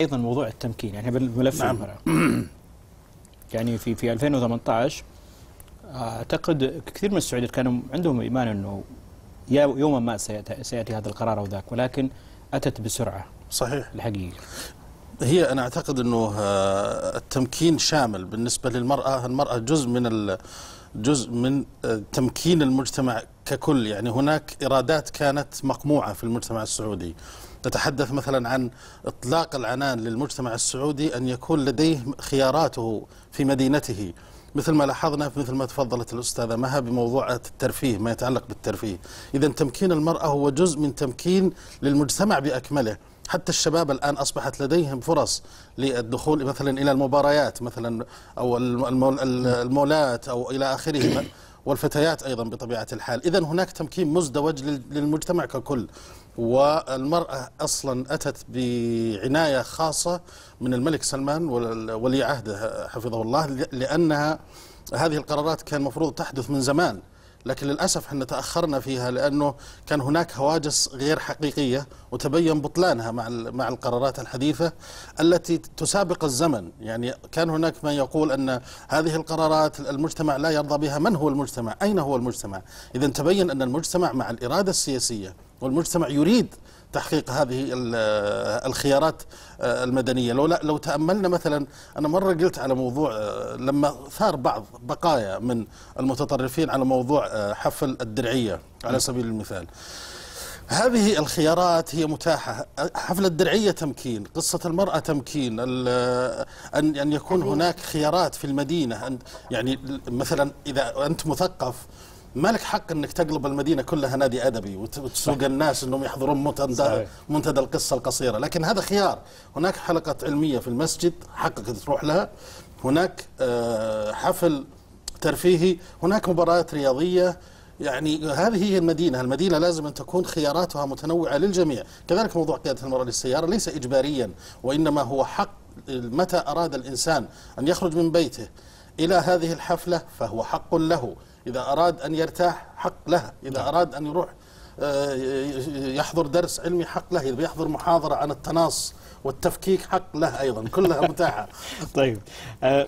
ايضا موضوع التمكين يعني بالملف نعم. يعني في في 2018 اعتقد كثير من السعوديين كانوا عندهم ايمان انه يوما ما سياتي, سيأتي هذا القرار او ذاك ولكن اتت بسرعه صحيح الحقيقه هي انا اعتقد انه آه، التمكين شامل بالنسبه للمراه المراه جزء من جزء من آه، تمكين المجتمع ككل يعني هناك ايرادات كانت مقموعه في المجتمع السعودي نتحدث مثلا عن إطلاق العنان للمجتمع السعودي أن يكون لديه خياراته في مدينته مثل ما لاحظنا مثل ما تفضلت الأستاذة مها بموضوع الترفيه ما يتعلق بالترفيه إذا تمكين المرأة هو جزء من تمكين للمجتمع بأكمله حتى الشباب الآن أصبحت لديهم فرص للدخول مثلا إلى المباريات مثلا أو المولات أو إلى آخره والفتيات أيضا بطبيعة الحال إذا هناك تمكين مزدوج للمجتمع ككل والمرأة أصلا أتت بعناية خاصة من الملك سلمان ولي عهده حفظه الله لأنها هذه القرارات كان المفروض تحدث من زمان لكن للأسف احنا تأخرنا فيها لأنه كان هناك هواجس غير حقيقية وتبين بطلانها مع مع القرارات الحديثة التي تسابق الزمن يعني كان هناك من يقول أن هذه القرارات المجتمع لا يرضى بها من هو المجتمع أين هو المجتمع إذا تبين أن المجتمع مع الإرادة السياسية والمجتمع يريد تحقيق هذه الخيارات آه، المدنيه لو لا لو تاملنا مثلا انا مره قلت على موضوع آه، لما ثار بعض بقايا من المتطرفين على موضوع آه، حفل الدرعيه على سبيل المثال هذه الخيارات هي متاحة حفل الدرعية تمكين قصة المرأة تمكين أن أن يكون هناك خيارات في المدينة أن يعني مثلا إذا أنت مثقف مالك حق انك تقلب المدينه كلها نادي ادبي وتسوق صح. الناس انهم يحضرون منتدى صحيح. منتدى القصه القصيره، لكن هذا خيار، هناك حلقه علميه في المسجد حقك تروح لها، هناك آه، حفل ترفيهي، هناك مباريات رياضيه، يعني هذه هي المدينة المدينة لازم أن تكون خياراتها متنوعة للجميع كذلك موضوع قيادة المرأة للسيارة ليس إجباريا وإنما هو حق متى أراد الإنسان أن يخرج من بيته إلى هذه الحفلة فهو حق له إذا أراد أن يرتاح حق له إذا نعم. أراد أن يروح آه، يحضر درس علمي حق له إذا يحضر محاضرة عن التناص والتفكيك حق له أيضا كلها متاحة طيب آه،